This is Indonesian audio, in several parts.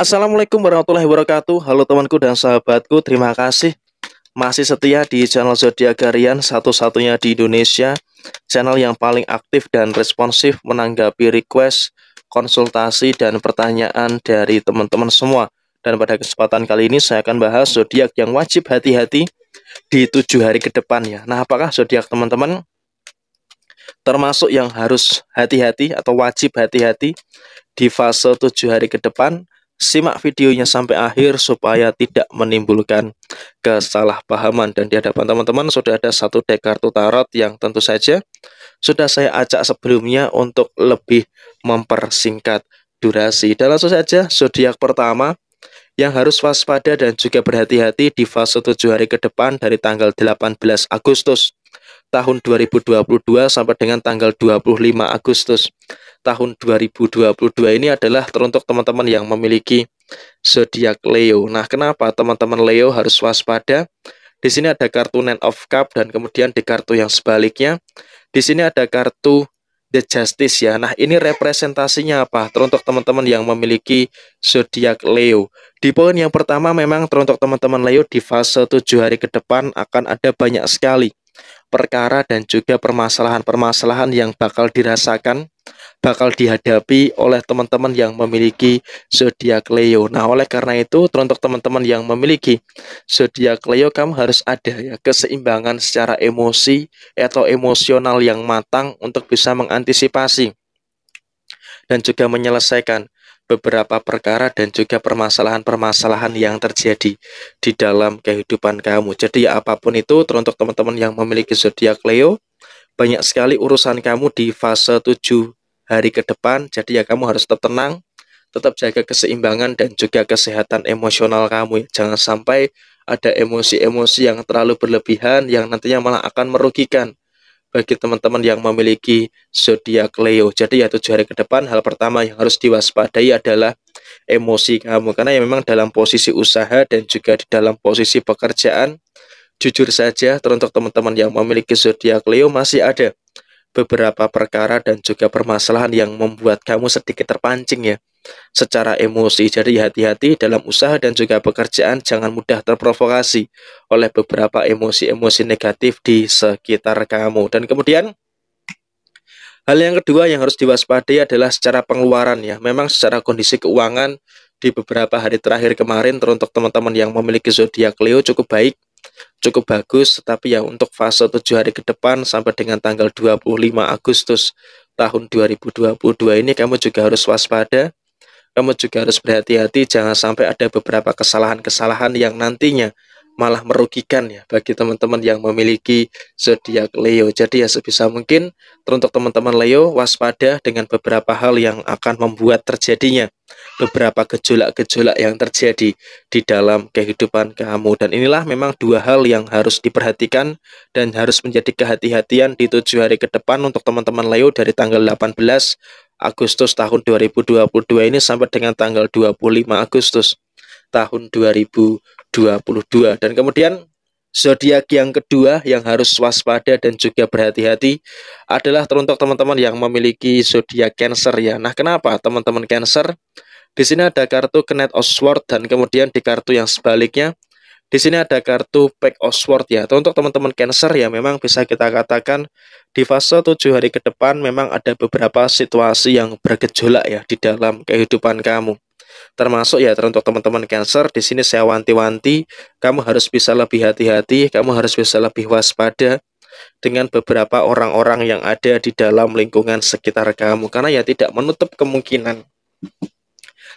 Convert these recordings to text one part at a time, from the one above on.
Assalamualaikum warahmatullahi wabarakatuh. Halo temanku dan sahabatku, terima kasih masih setia di channel Zodiak Garian satu-satunya di Indonesia. Channel yang paling aktif dan responsif menanggapi request, konsultasi dan pertanyaan dari teman-teman semua. Dan pada kesempatan kali ini saya akan bahas zodiak yang wajib hati-hati di tujuh hari ke depan ya. Nah, apakah zodiak teman-teman termasuk yang harus hati-hati atau wajib hati-hati di fase tujuh hari ke depan? Simak videonya sampai akhir supaya tidak menimbulkan kesalahpahaman. Dan di hadapan teman-teman sudah ada satu deck kartu tarot yang tentu saja sudah saya ajak sebelumnya untuk lebih mempersingkat durasi. Dan langsung saja zodiak pertama yang harus waspada dan juga berhati-hati di fase 7 hari ke depan dari tanggal 18 Agustus tahun 2022 sampai dengan tanggal 25 Agustus tahun 2022 ini adalah teruntuk teman-teman yang memiliki zodiak Leo. Nah, kenapa teman-teman Leo harus waspada? Di sini ada kartu Nine of Cup dan kemudian di kartu yang sebaliknya di sini ada kartu The Justice ya. Nah, ini representasinya apa? Teruntuk teman-teman yang memiliki zodiak Leo. Di poin yang pertama memang teruntuk teman-teman Leo di fase 7 hari ke depan akan ada banyak sekali perkara dan juga permasalahan-permasalahan yang bakal dirasakan, bakal dihadapi oleh teman-teman yang memiliki zodiak Leo. Nah, oleh karena itu, untuk teman-teman yang memiliki zodiak Leo, kamu harus ada ya keseimbangan secara emosi atau emosional yang matang untuk bisa mengantisipasi dan juga menyelesaikan beberapa perkara dan juga permasalahan-permasalahan yang terjadi di dalam kehidupan kamu. Jadi ya apapun itu teruntuk teman-teman yang memiliki zodiak Leo, banyak sekali urusan kamu di fase 7 hari ke depan. Jadi ya kamu harus tetap tenang, tetap jaga keseimbangan dan juga kesehatan emosional kamu. Jangan sampai ada emosi-emosi yang terlalu berlebihan yang nantinya malah akan merugikan bagi teman-teman yang memiliki zodiak Leo. Jadi ya tujuh hari ke depan hal pertama yang harus diwaspadai adalah emosi kamu karena ya memang dalam posisi usaha dan juga di dalam posisi pekerjaan jujur saja teruntuk teman-teman yang memiliki zodiak Leo masih ada beberapa perkara dan juga permasalahan yang membuat kamu sedikit terpancing ya secara emosi. Jadi hati-hati dalam usaha dan juga pekerjaan jangan mudah terprovokasi oleh beberapa emosi-emosi negatif di sekitar kamu. Dan kemudian hal yang kedua yang harus diwaspadai adalah secara pengeluaran ya. Memang secara kondisi keuangan di beberapa hari terakhir kemarin teruntuk teman-teman yang memiliki zodiak Leo cukup baik cukup bagus tetapi ya untuk fase 7 hari ke depan sampai dengan tanggal 25 Agustus tahun 2022 ini kamu juga harus waspada kamu juga harus berhati-hati jangan sampai ada beberapa kesalahan-kesalahan yang nantinya malah merugikan ya bagi teman-teman yang memiliki zodiak Leo. Jadi ya sebisa mungkin teruntuk teman-teman Leo waspada dengan beberapa hal yang akan membuat terjadinya beberapa gejolak-gejolak yang terjadi di dalam kehidupan kamu dan inilah memang dua hal yang harus diperhatikan dan harus menjadi kehati-hatian di tujuh hari ke depan untuk teman-teman Leo dari tanggal 18 Agustus tahun 2022 ini sampai dengan tanggal 25 Agustus tahun 2022 22. Dan kemudian zodiak yang kedua yang harus waspada dan juga berhati-hati adalah teruntuk teman-teman yang memiliki zodiak Cancer ya. Nah, kenapa teman-teman Cancer? Di sini ada kartu Knight of Sword dan kemudian di kartu yang sebaliknya di sini ada kartu Pack of Sword ya. Untuk teman-teman Cancer ya memang bisa kita katakan di fase 7 hari ke depan memang ada beberapa situasi yang bergejolak ya di dalam kehidupan kamu termasuk ya untuk teman-teman cancer di sini saya wanti-wanti kamu harus bisa lebih hati-hati kamu harus bisa lebih waspada dengan beberapa orang-orang yang ada di dalam lingkungan sekitar kamu karena ya tidak menutup kemungkinan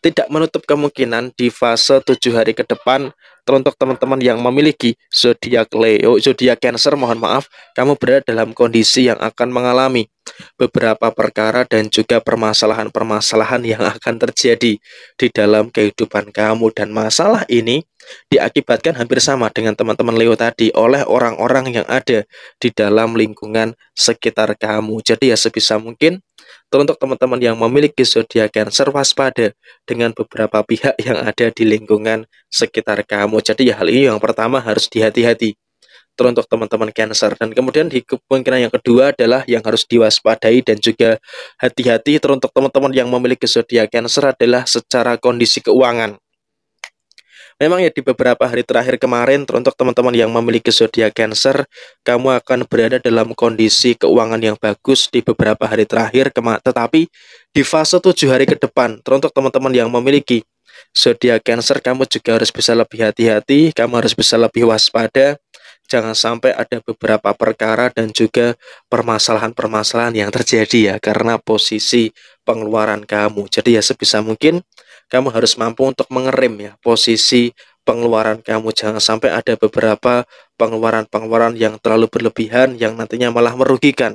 tidak menutup kemungkinan di fase tujuh hari ke depan teruntuk teman-teman yang memiliki zodiak Leo, zodiak Cancer, mohon maaf, kamu berada dalam kondisi yang akan mengalami beberapa perkara dan juga permasalahan-permasalahan yang akan terjadi di dalam kehidupan kamu dan masalah ini diakibatkan hampir sama dengan teman-teman Leo tadi oleh orang-orang yang ada di dalam lingkungan sekitar kamu. Jadi ya sebisa mungkin Teruntuk teman-teman yang memiliki zodiak Cancer waspada dengan beberapa pihak yang ada di lingkungan sekitar kamu. Jadi ya hal ini yang pertama harus dihati-hati. Teruntuk teman-teman Cancer dan kemudian di kemungkinan yang kedua adalah yang harus diwaspadai dan juga hati-hati teruntuk teman-teman yang memiliki zodiak Cancer adalah secara kondisi keuangan. Memang ya di beberapa hari terakhir kemarin untuk teman-teman yang memiliki zodiak Cancer, kamu akan berada dalam kondisi keuangan yang bagus di beberapa hari terakhir tetapi di fase tujuh hari ke depan teruntuk teman-teman yang memiliki zodiak Cancer kamu juga harus bisa lebih hati-hati, kamu harus bisa lebih waspada. Jangan sampai ada beberapa perkara dan juga permasalahan-permasalahan yang terjadi ya karena posisi pengeluaran kamu. Jadi ya sebisa mungkin kamu harus mampu untuk mengerim ya posisi pengeluaran kamu. Jangan sampai ada beberapa pengeluaran-pengeluaran yang terlalu berlebihan yang nantinya malah merugikan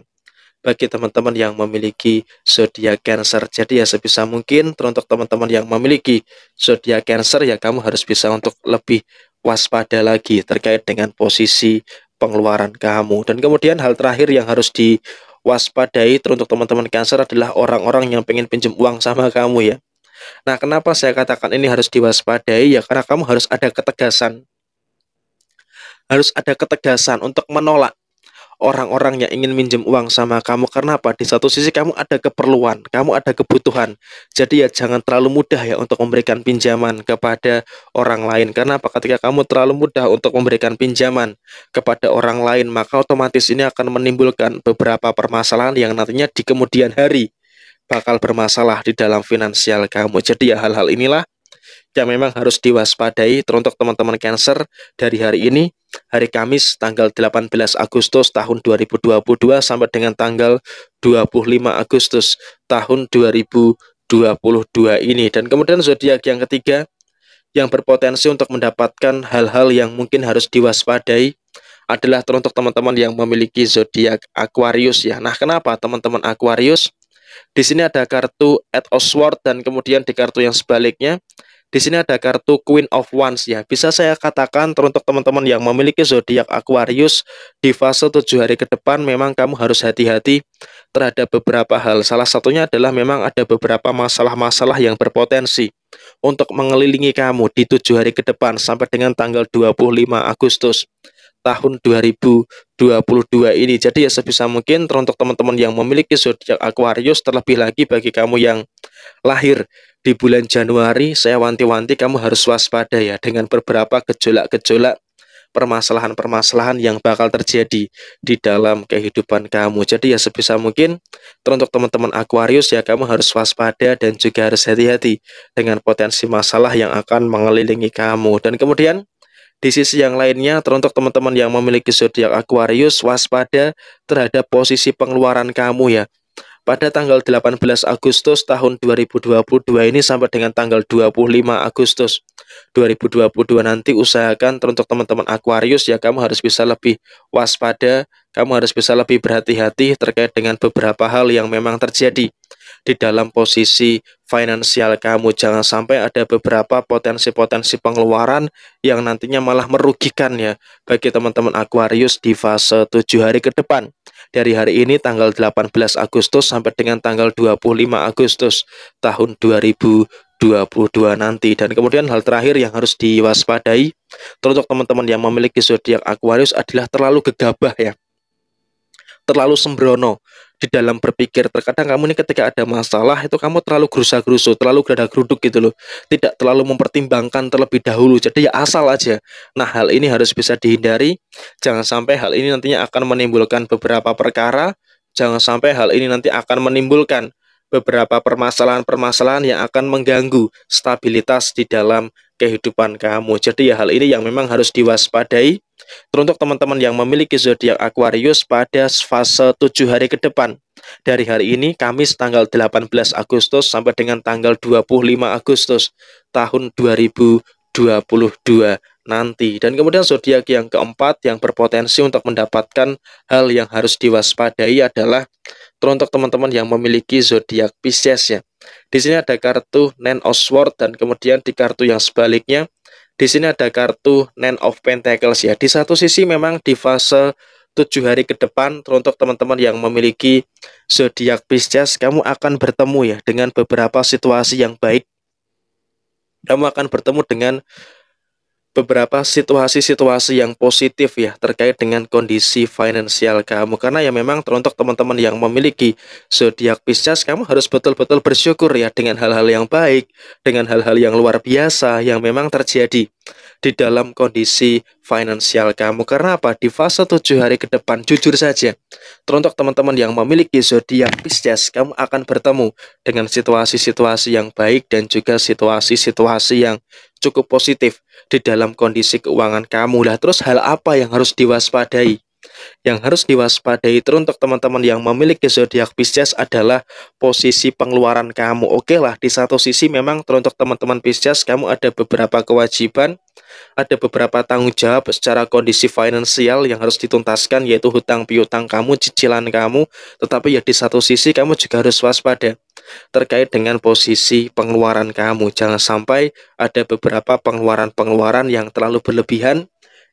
bagi teman-teman yang memiliki zodiak Cancer. Jadi ya sebisa mungkin teruntuk teman-teman yang memiliki zodiak Cancer ya kamu harus bisa untuk lebih waspada lagi terkait dengan posisi pengeluaran kamu. Dan kemudian hal terakhir yang harus diwaspadai teruntuk teman-teman Cancer adalah orang-orang yang pengen pinjam uang sama kamu ya. Nah, kenapa saya katakan ini harus diwaspadai? Ya, karena kamu harus ada ketegasan. Harus ada ketegasan untuk menolak orang-orang yang ingin minjem uang sama kamu. Karena apa? Di satu sisi kamu ada keperluan, kamu ada kebutuhan. Jadi ya jangan terlalu mudah ya untuk memberikan pinjaman kepada orang lain. Karena apa? Ketika kamu terlalu mudah untuk memberikan pinjaman kepada orang lain, maka otomatis ini akan menimbulkan beberapa permasalahan yang nantinya di kemudian hari bakal bermasalah di dalam finansial kamu. Jadi ya hal-hal inilah yang memang harus diwaspadai teruntuk teman-teman Cancer dari hari ini, hari Kamis tanggal 18 Agustus tahun 2022 sampai dengan tanggal 25 Agustus tahun 2022 ini. Dan kemudian zodiak yang ketiga yang berpotensi untuk mendapatkan hal-hal yang mungkin harus diwaspadai adalah teruntuk teman-teman yang memiliki zodiak Aquarius ya. Nah, kenapa teman-teman Aquarius? Di sini ada kartu At of Sword dan kemudian di kartu yang sebaliknya di sini ada kartu Queen of Wands ya. Bisa saya katakan teruntuk teman-teman yang memiliki zodiak Aquarius di fase tujuh hari ke depan memang kamu harus hati-hati terhadap beberapa hal. Salah satunya adalah memang ada beberapa masalah-masalah yang berpotensi untuk mengelilingi kamu di tujuh hari ke depan sampai dengan tanggal 25 Agustus tahun 2022 ini. Jadi ya sebisa mungkin untuk teman-teman yang memiliki zodiak Aquarius terlebih lagi bagi kamu yang lahir di bulan Januari, saya wanti-wanti kamu harus waspada ya dengan beberapa gejolak-gejolak permasalahan-permasalahan yang bakal terjadi di dalam kehidupan kamu. Jadi ya sebisa mungkin teruntuk teman-teman Aquarius ya kamu harus waspada dan juga harus hati-hati dengan potensi masalah yang akan mengelilingi kamu. Dan kemudian di sisi yang lainnya, teruntuk teman-teman yang memiliki zodiak Aquarius, waspada terhadap posisi pengeluaran kamu ya. Pada tanggal 18 Agustus tahun 2022 ini sampai dengan tanggal 25 Agustus 2022 nanti usahakan teruntuk teman-teman Aquarius ya kamu harus bisa lebih waspada, kamu harus bisa lebih berhati-hati terkait dengan beberapa hal yang memang terjadi di dalam posisi finansial kamu. Jangan sampai ada beberapa potensi-potensi pengeluaran yang nantinya malah merugikan ya bagi teman-teman Aquarius di fase 7 hari ke depan. Dari hari ini tanggal 18 Agustus sampai dengan tanggal 25 Agustus tahun 2022 nanti. Dan kemudian hal terakhir yang harus diwaspadai teruntuk teman-teman yang memiliki zodiak Aquarius adalah terlalu gegabah ya terlalu sembrono di dalam berpikir terkadang kamu ini ketika ada masalah itu kamu terlalu gerusa-gerusu terlalu gerada-geruduk gitu loh tidak terlalu mempertimbangkan terlebih dahulu jadi ya asal aja nah hal ini harus bisa dihindari jangan sampai hal ini nantinya akan menimbulkan beberapa perkara jangan sampai hal ini nanti akan menimbulkan beberapa permasalahan-permasalahan yang akan mengganggu stabilitas di dalam kehidupan kamu. Jadi ya hal ini yang memang harus diwaspadai Teruntuk teman-teman yang memiliki zodiak Aquarius pada fase 7 hari ke depan. Dari hari ini Kamis tanggal 18 Agustus sampai dengan tanggal 25 Agustus tahun 2022 nanti. Dan kemudian zodiak yang keempat yang berpotensi untuk mendapatkan hal yang harus diwaspadai adalah teruntuk teman-teman yang memiliki zodiak Pisces ya. Di sini ada kartu Nine of Swords dan kemudian di kartu yang sebaliknya di sini ada kartu Nine of Pentacles ya. Di satu sisi memang di fase tujuh hari ke depan teruntuk teman-teman yang memiliki zodiak Pisces kamu akan bertemu ya dengan beberapa situasi yang baik kamu akan bertemu dengan beberapa situasi-situasi yang positif ya terkait dengan kondisi finansial kamu karena ya memang teruntuk teman-teman yang memiliki zodiak Pisces kamu harus betul-betul bersyukur ya dengan hal-hal yang baik dengan hal-hal yang luar biasa yang memang terjadi di dalam kondisi finansial kamu. Karena apa? Di fase tujuh hari ke depan, jujur saja, teruntuk teman-teman yang memiliki zodiak Pisces, kamu akan bertemu dengan situasi-situasi yang baik dan juga situasi-situasi yang cukup positif di dalam kondisi keuangan kamu. Lah, terus hal apa yang harus diwaspadai? Yang harus diwaspadai teruntuk teman-teman yang memiliki zodiak Pisces adalah posisi pengeluaran kamu. Oke lah, di satu sisi memang teruntuk teman-teman Pisces kamu ada beberapa kewajiban, ada beberapa tanggung jawab secara kondisi finansial yang harus dituntaskan yaitu hutang piutang kamu, cicilan kamu, tetapi ya di satu sisi kamu juga harus waspada terkait dengan posisi pengeluaran kamu. Jangan sampai ada beberapa pengeluaran-pengeluaran yang terlalu berlebihan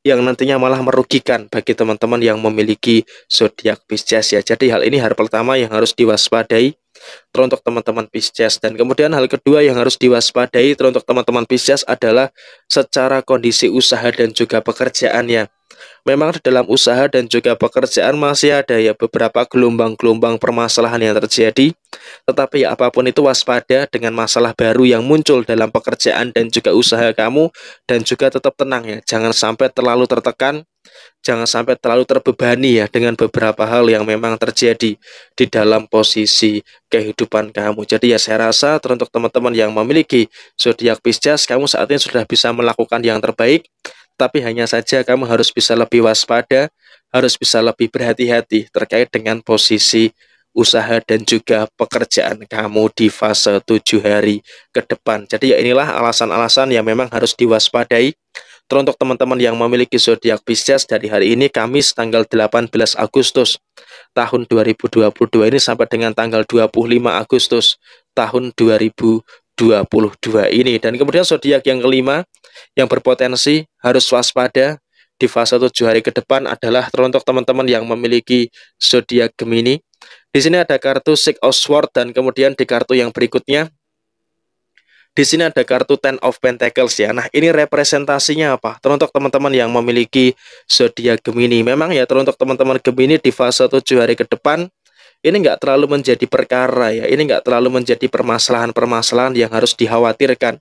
yang nantinya malah merugikan bagi teman-teman yang memiliki zodiak Pisces ya. Jadi hal ini hal pertama yang harus diwaspadai teruntuk teman-teman Pisces dan kemudian hal kedua yang harus diwaspadai teruntuk teman-teman Pisces adalah secara kondisi usaha dan juga pekerjaannya. Memang dalam usaha dan juga pekerjaan masih ada ya beberapa gelombang-gelombang permasalahan yang terjadi, tetapi ya apapun itu waspada dengan masalah baru yang muncul dalam pekerjaan dan juga usaha kamu dan juga tetap tenang ya, jangan sampai terlalu tertekan, jangan sampai terlalu terbebani ya dengan beberapa hal yang memang terjadi di dalam posisi kehidupan kamu. Jadi ya saya rasa teruntuk teman-teman yang memiliki zodiak Pisces, kamu saat ini sudah bisa melakukan yang terbaik tapi hanya saja kamu harus bisa lebih waspada, harus bisa lebih berhati-hati terkait dengan posisi usaha dan juga pekerjaan kamu di fase tujuh hari ke depan. Jadi ya inilah alasan-alasan yang memang harus diwaspadai. Teruntuk teman-teman yang memiliki zodiak Pisces dari hari ini Kamis tanggal 18 Agustus tahun 2022 ini sampai dengan tanggal 25 Agustus tahun 2022. 22 ini. Dan kemudian zodiak yang kelima yang berpotensi harus waspada di fase 7 hari ke depan adalah teruntuk teman-teman yang memiliki zodiak Gemini. Di sini ada kartu Six of Swords dan kemudian di kartu yang berikutnya di sini ada kartu Ten of Pentacles ya. Nah, ini representasinya apa? Teruntuk teman-teman yang memiliki zodiak Gemini. Memang ya teruntuk teman-teman Gemini di fase 7 hari ke depan ini nggak terlalu menjadi perkara ya, ini nggak terlalu menjadi permasalahan-permasalahan yang harus dikhawatirkan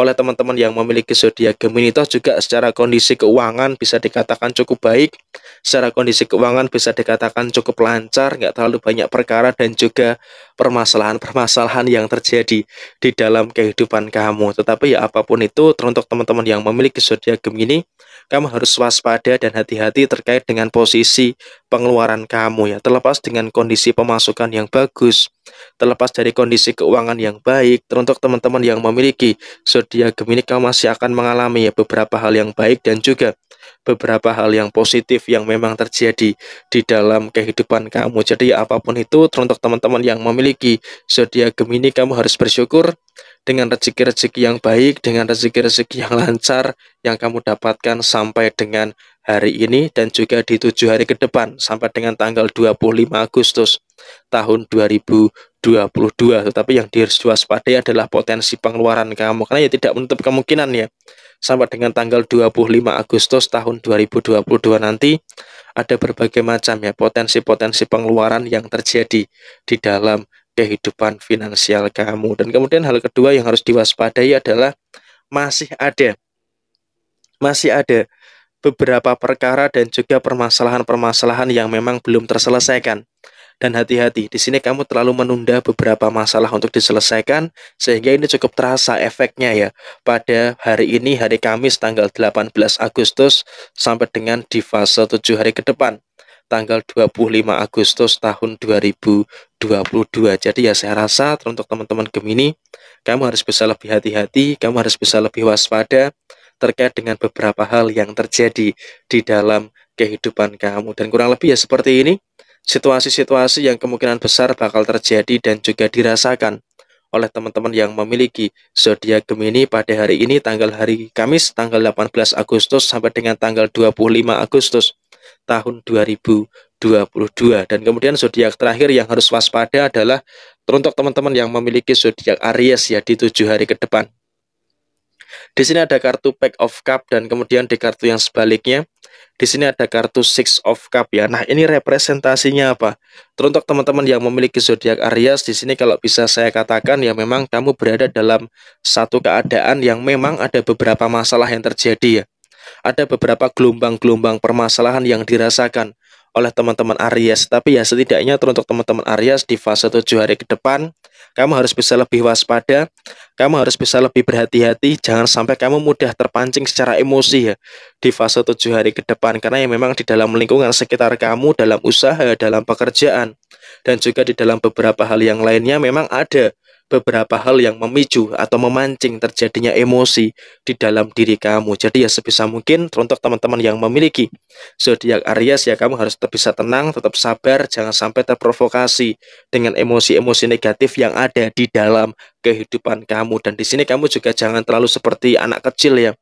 oleh teman-teman yang memiliki zodiak Gemini toh juga secara kondisi keuangan bisa dikatakan cukup baik, secara kondisi keuangan bisa dikatakan cukup lancar, nggak terlalu banyak perkara dan juga permasalahan-permasalahan yang terjadi di dalam kehidupan kamu. Tetapi ya apapun itu, teruntuk teman-teman yang memiliki zodiak Gemini, kamu harus waspada dan hati-hati terkait dengan posisi pengeluaran kamu ya. Terlepas dengan kondisi pemasukan yang bagus, terlepas dari kondisi keuangan yang baik, teruntuk teman-teman yang memiliki zodiak Gemini kamu masih akan mengalami ya beberapa hal yang baik dan juga beberapa hal yang positif yang memang terjadi di dalam kehidupan kamu. Jadi apapun itu teruntuk teman-teman yang memiliki zodiak Gemini kamu harus bersyukur dengan rezeki-rezeki yang baik, dengan rezeki-rezeki yang lancar yang kamu dapatkan sampai dengan hari ini dan juga di tujuh hari ke depan sampai dengan tanggal 25 Agustus tahun 2022. Tetapi yang harus diwaspadai adalah potensi pengeluaran kamu karena ya tidak menutup kemungkinan ya sampai dengan tanggal 25 Agustus tahun 2022 nanti ada berbagai macam ya potensi-potensi pengeluaran yang terjadi di dalam kehidupan finansial kamu. Dan kemudian hal kedua yang harus diwaspadai adalah masih ada masih ada beberapa perkara dan juga permasalahan-permasalahan yang memang belum terselesaikan. Dan hati-hati, di sini kamu terlalu menunda beberapa masalah untuk diselesaikan, sehingga ini cukup terasa efeknya ya. Pada hari ini, hari Kamis, tanggal 18 Agustus, sampai dengan di fase 7 hari ke depan, tanggal 25 Agustus tahun 2022. Jadi ya saya rasa untuk teman-teman Gemini, kamu harus bisa lebih hati-hati, kamu harus bisa lebih waspada, terkait dengan beberapa hal yang terjadi di dalam kehidupan kamu. Dan kurang lebih ya seperti ini, situasi-situasi yang kemungkinan besar bakal terjadi dan juga dirasakan oleh teman-teman yang memiliki zodiak Gemini pada hari ini tanggal hari Kamis tanggal 18 Agustus sampai dengan tanggal 25 Agustus tahun 2022 dan kemudian zodiak terakhir yang harus waspada adalah teruntuk teman-teman yang memiliki zodiak Aries ya di tujuh hari ke depan di sini ada kartu Pack of Cup dan kemudian di kartu yang sebaliknya di sini ada kartu Six of Cup ya. Nah, ini representasinya apa? Teruntuk teman-teman yang memiliki zodiak Aries di sini kalau bisa saya katakan ya memang kamu berada dalam satu keadaan yang memang ada beberapa masalah yang terjadi ya. Ada beberapa gelombang-gelombang permasalahan yang dirasakan oleh teman-teman Aries. Tapi ya setidaknya teruntuk teman-teman Aries di fase 7 hari ke depan kamu harus bisa lebih waspada, kamu harus bisa lebih berhati-hati, jangan sampai kamu mudah terpancing secara emosi ya di fase tujuh hari ke depan karena yang memang di dalam lingkungan sekitar kamu, dalam usaha, dalam pekerjaan dan juga di dalam beberapa hal yang lainnya memang ada beberapa hal yang memicu atau memancing terjadinya emosi di dalam diri kamu. Jadi ya sebisa mungkin untuk teman-teman yang memiliki zodiak Aries ya kamu harus tetap bisa tenang, tetap sabar, jangan sampai terprovokasi dengan emosi-emosi negatif yang ada di dalam kehidupan kamu. Dan di sini kamu juga jangan terlalu seperti anak kecil ya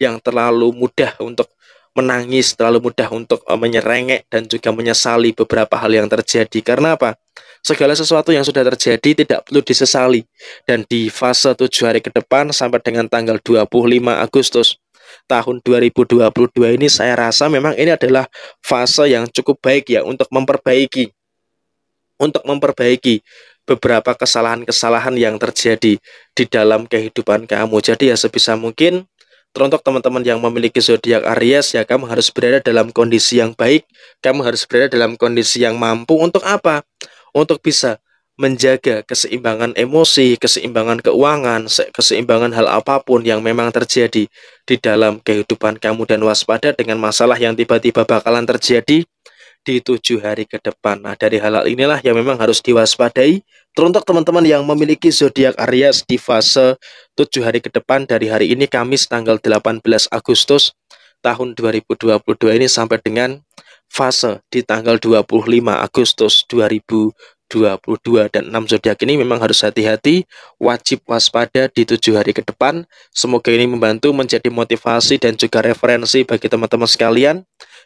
yang terlalu mudah untuk menangis, terlalu mudah untuk eh, menyerengek dan juga menyesali beberapa hal yang terjadi. Karena apa? Segala sesuatu yang sudah terjadi tidak perlu disesali. Dan di fase tujuh hari ke depan sampai dengan tanggal 25 Agustus tahun 2022 ini saya rasa memang ini adalah fase yang cukup baik ya untuk memperbaiki untuk memperbaiki beberapa kesalahan-kesalahan yang terjadi di dalam kehidupan kamu. Jadi ya sebisa mungkin teruntuk teman-teman yang memiliki zodiak Aries ya kamu harus berada dalam kondisi yang baik, kamu harus berada dalam kondisi yang mampu untuk apa? untuk bisa menjaga keseimbangan emosi, keseimbangan keuangan, keseimbangan hal apapun yang memang terjadi di dalam kehidupan kamu dan waspada dengan masalah yang tiba-tiba bakalan terjadi di tujuh hari ke depan. Nah, dari hal-hal inilah yang memang harus diwaspadai teruntuk teman-teman yang memiliki zodiak Aries di fase tujuh hari ke depan dari hari ini Kamis tanggal 18 Agustus tahun 2022 ini sampai dengan fase di tanggal 25 Agustus 2022 dan 6 zodiak ini memang harus hati-hati, wajib waspada di tujuh hari ke depan. Semoga ini membantu menjadi motivasi dan juga referensi bagi teman-teman sekalian.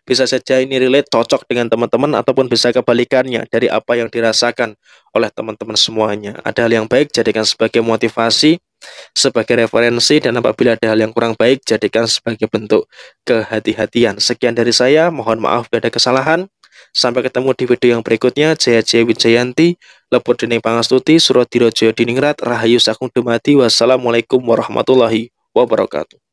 Bisa saja ini relate cocok dengan teman-teman ataupun bisa kebalikannya dari apa yang dirasakan oleh teman-teman semuanya. Ada hal yang baik jadikan sebagai motivasi, sebagai referensi dan apabila ada hal yang kurang baik jadikan sebagai bentuk kehati-hatian. Sekian dari saya, mohon maaf bila ada kesalahan. Sampai ketemu di video yang berikutnya. Jaya Jaya Wijayanti, Lebur Dening Pangastuti, Surodiro Joyo Diningrat, Rahayu Sakung Dumati. Wassalamualaikum warahmatullahi wabarakatuh.